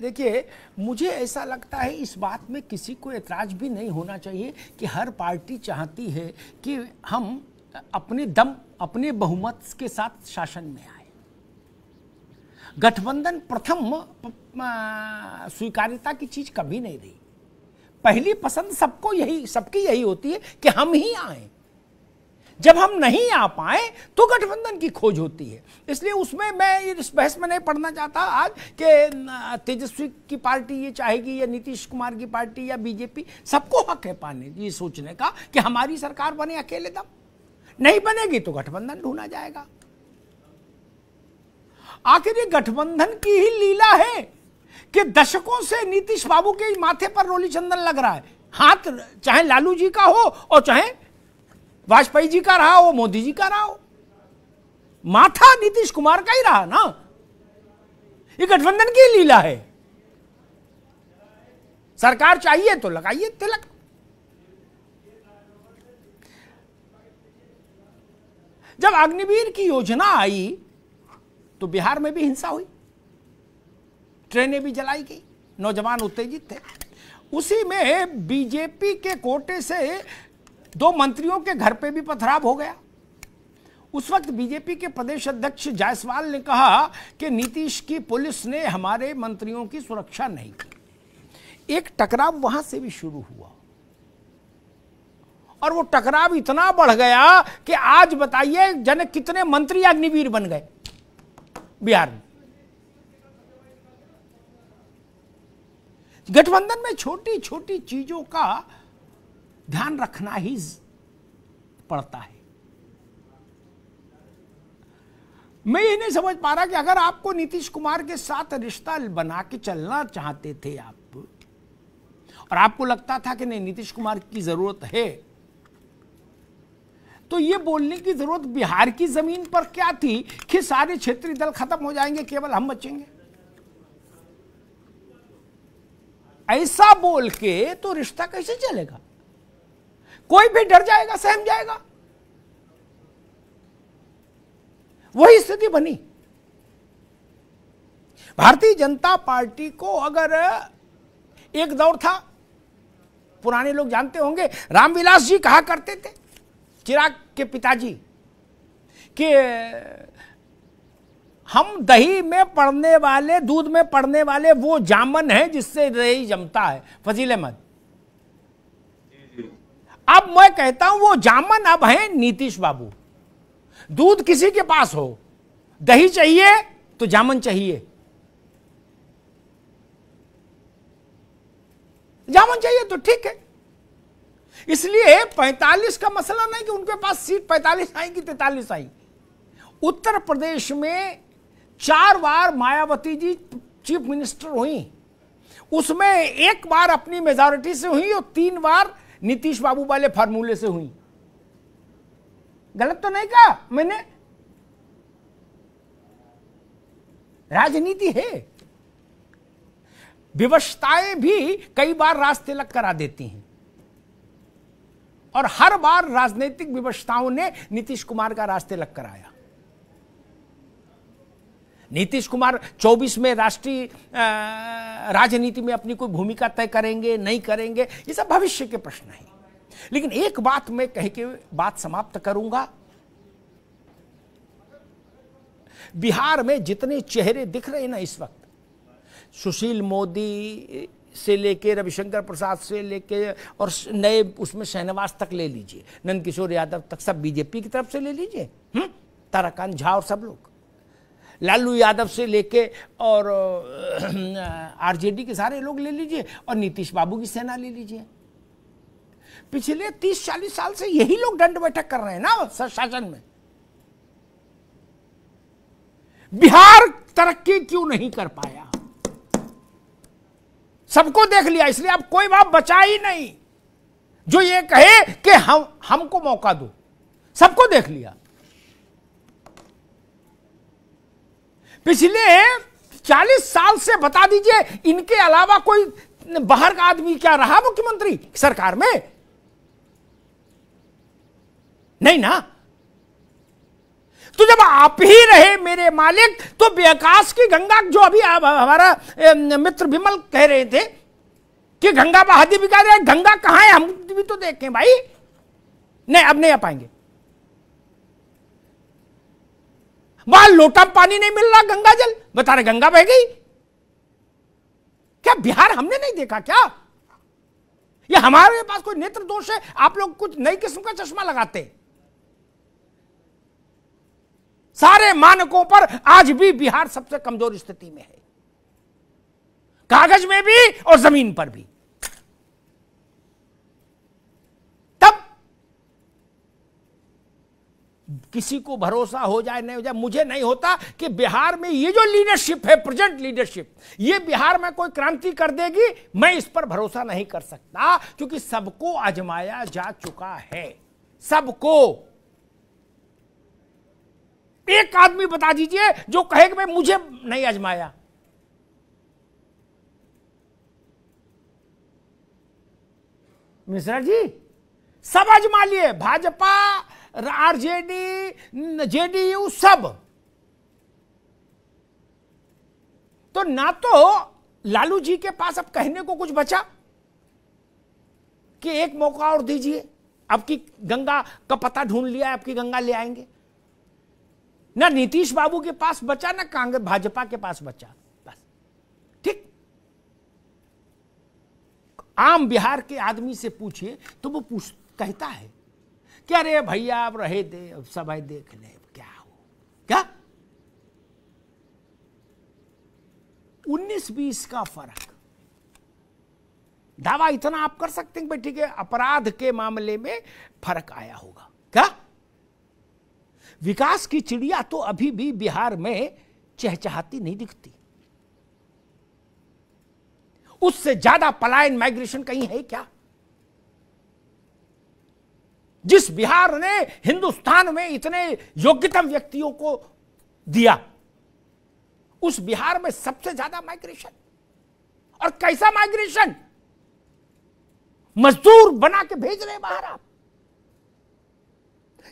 देखिए मुझे ऐसा लगता है इस बात में किसी को एतराज भी नहीं होना चाहिए कि हर पार्टी चाहती है कि हम अपने दम अपने बहुमत के साथ शासन में आए गठबंधन प्रथम स्वीकार्यता की चीज कभी नहीं रही पहली पसंद सबको यही सबकी यही होती है कि हम ही आए जब हम नहीं आ पाए तो गठबंधन की खोज होती है इसलिए उसमें मैं इस बहस में नहीं पढ़ना चाहता आज कि तेजस्वी की पार्टी ये चाहेगी या नीतीश कुमार की पार्टी या बीजेपी सबको हक है पाने ये सोचने का कि हमारी सरकार बने अकेले दम नहीं बनेगी तो गठबंधन ढूंढा जाएगा आखिर ये गठबंधन की ही लीला है कि दशकों से नीतीश बाबू के माथे पर रोली चंदन लग रहा है हाथ चाहे लालू जी का हो और चाहे वाजपेयी जी का रहा हो मोदी जी का रहा हो माथा नीतीश कुमार का ही रहा ना ये गठबंधन की लीला है सरकार चाहिए तो लगाइए तिलक जब अग्निवीर की योजना आई तो बिहार में भी हिंसा हुई ट्रेनें भी जलाई गई नौजवान उत्तेजित थे उसी में बीजेपी के कोटे से दो मंत्रियों के घर पे भी पथराव हो गया उस वक्त बीजेपी के प्रदेश अध्यक्ष जायसवाल ने कहा कि नीतीश की पुलिस ने हमारे मंत्रियों की सुरक्षा नहीं की एक टकराव वहां से भी शुरू हुआ और वो टकराव इतना बढ़ गया कि आज बताइए जन कितने मंत्री अग्निवीर बन गए बिहार में गठबंधन में छोटी छोटी चीजों का ध्यान रखना ही पड़ता है मैं ये नहीं समझ पा रहा कि अगर आपको नीतीश कुमार के साथ रिश्ता बना के चलना चाहते थे आप और आपको लगता था कि नहीं नीतीश कुमार की जरूरत है तो ये बोलने की जरूरत बिहार की जमीन पर क्या थी कि सारे क्षेत्रीय दल खत्म हो जाएंगे केवल हम बचेंगे ऐसा बोल के तो रिश्ता कैसे चलेगा कोई भी डर जाएगा सहम जाएगा वही स्थिति बनी भारतीय जनता पार्टी को अगर एक दौर था पुराने लोग जानते होंगे रामविलास जी कहा करते थे चिराग के पिताजी कि हम दही में पड़ने वाले दूध में पड़ने वाले वो जामन है जिससे दही जमता है फजील अहमद अब मैं कहता हूं वो जामन अब है नीतीश बाबू दूध किसी के पास हो दही चाहिए तो जामन चाहिए जामन चाहिए तो ठीक है इसलिए 45 का मसला नहीं कि उनके पास सीट 45 आई कि तैतालीस आई उत्तर प्रदेश में चार बार मायावती जी चीफ मिनिस्टर हुई उसमें एक बार अपनी मेजोरिटी से हुई और तीन बार नीतीश बाबू वाले फार्मूले से हुई गलत तो नहीं कहा मैंने राजनीति है व्यवस्थाएं भी कई बार रास्ते लग करा देती हैं और हर बार राजनीतिक व्यवस्थाओं ने नीतीश कुमार का रास्ते लग कराया नीतीश कुमार 24 में राष्ट्रीय राजनीति में अपनी कोई भूमिका तय करेंगे नहीं करेंगे ये सब भविष्य के प्रश्न हैं लेकिन एक बात मैं कह के बात समाप्त करूंगा बिहार में जितने चेहरे दिख रहे हैं ना इस वक्त सुशील मोदी से लेके रविशंकर प्रसाद से लेके और नए उसमें शहनवास तक ले लीजिए नंदकिशोर यादव तक सब बीजेपी की तरफ से ले लीजिए हम्म, ताराकांत झा और सब लोग लालू यादव से लेके और आरजेडी के सारे लोग ले लीजिए और नीतीश बाबू की सेना ले लीजिए पिछले तीस चालीस साल से यही लोग दंड बैठक कर रहे हैं ना शासन में बिहार तरक्की क्यों नहीं कर पाया सबको देख लिया इसलिए अब कोई बाप बचा ही नहीं जो ये कहे कि हम हमको मौका दो सबको देख लिया पिछले चालीस साल से बता दीजिए इनके अलावा कोई बाहर का आदमी क्या रहा मुख्यमंत्री सरकार में नहीं ना तो जब आप ही रहे मेरे मालिक तो विकास की गंगा जो अभी हमारा मित्र विमल कह रहे थे कि गंगा बहादी भी कह रहे गंगा कहां है हम भी तो देखें भाई नहीं अब नहीं आ पाएंगे वहां लोटा पानी नहीं मिल रहा गंगा जल बता रहे गंगा बह गई क्या बिहार हमने नहीं देखा क्या ये हमारे पास कोई नेत्र दोष है आप लोग कुछ नई किस्म का चश्मा लगाते सारे मानकों पर आज भी बिहार सबसे कमजोर स्थिति में है कागज में भी और जमीन पर भी किसी को भरोसा हो जाए नहीं हो जाए मुझे नहीं होता कि बिहार में ये जो लीडरशिप है प्रेजेंट लीडरशिप ये बिहार में कोई क्रांति कर देगी मैं इस पर भरोसा नहीं कर सकता क्योंकि सबको आजमाया जा चुका है सबको एक आदमी बता दीजिए जो कहे कि भाई मुझे नहीं आजमाया मिश्रा जी सब आजमा लिए भाजपा आरजेडी जेडीयू सब तो ना तो लालू जी के पास अब कहने को कुछ बचा कि एक मौका और दीजिए आपकी गंगा का पता ढूंढ लिया आपकी गंगा ले आएंगे ना नीतीश बाबू के पास बचा ना कांग्रेस भाजपा के पास बचा बस ठीक आम बिहार के आदमी से पूछिए तो वो पूछ कहता है कि अरे भैया आप रहे दे अब सब देख ले क्या हो क्या उन्नीस बीस का फर्क दावा इतना आप कर सकते हैं ठीक है अपराध के मामले में फर्क आया होगा क्या विकास की चिड़िया तो अभी भी बिहार में चहचहाती नहीं दिखती उससे ज्यादा पलायन माइग्रेशन कहीं है क्या जिस बिहार ने हिंदुस्तान में इतने योग्यतम व्यक्तियों को दिया उस बिहार में सबसे ज्यादा माइग्रेशन और कैसा माइग्रेशन मजदूर बना के भेज रहे बाहर आप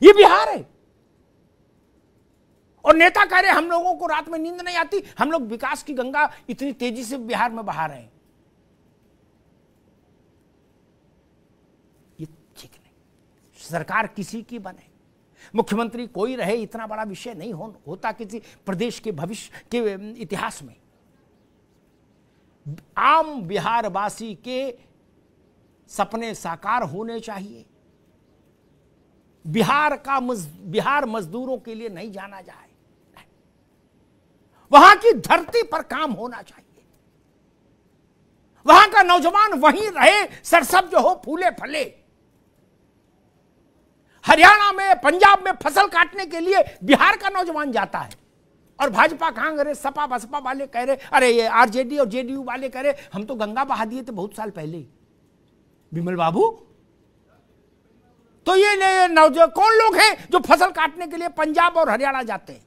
ये बिहार है और नेता कह रहे हम लोगों को रात में नींद नहीं आती हम लोग विकास की गंगा इतनी तेजी से बिहार में बहा रहे हैं सरकार किसी की बने मुख्यमंत्री कोई रहे इतना बड़ा विषय नहीं हो, होता किसी प्रदेश के भविष्य के इतिहास में आम बिहारवासी के सपने साकार होने चाहिए बिहार का मज, बिहार मजदूरों के लिए नहीं जाना जाए वहां की धरती पर काम होना चाहिए वहां का नौजवान वहीं रहे सरसब जो हो फूले फले हरियाणा में पंजाब में फसल काटने के लिए बिहार का नौजवान जाता है और भाजपा कांग्रेस सपा बसपा वाले कह रहे अरे ये आरजेडी और जेडीयू वाले कह रहे हम तो गंगा बहा दिए थे बहुत साल पहले ही विमल बाबू तो ये नौजवान कौन लोग हैं जो फसल काटने के लिए पंजाब और हरियाणा जाते हैं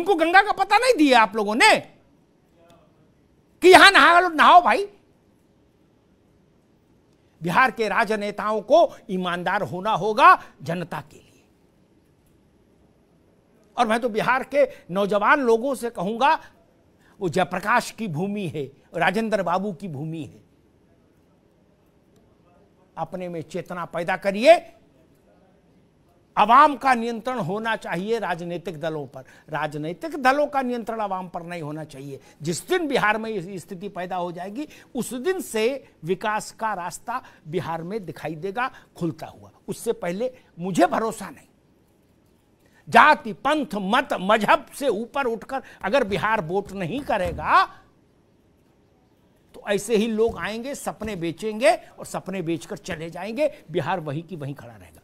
इनको गंगा का पता नहीं दिया आप लोगों ने कि यहां नहा नहाओ भाई बिहार के राजनेताओं को ईमानदार होना होगा जनता के लिए और मैं तो बिहार के नौजवान लोगों से कहूंगा वो जयप्रकाश की भूमि है राजेंद्र बाबू की भूमि है अपने में चेतना पैदा करिए अवाम का नियंत्रण होना चाहिए राजनीतिक दलों पर राजनीतिक दलों का नियंत्रण अवाम पर नहीं होना चाहिए जिस दिन बिहार में स्थिति पैदा हो जाएगी उस दिन से विकास का रास्ता बिहार में दिखाई देगा खुलता हुआ उससे पहले मुझे भरोसा नहीं जाति पंथ मत मजहब से ऊपर उठकर अगर बिहार वोट नहीं करेगा तो ऐसे ही लोग आएंगे सपने बेचेंगे और सपने बेचकर चले जाएंगे बिहार वही की वहीं खड़ा रहेगा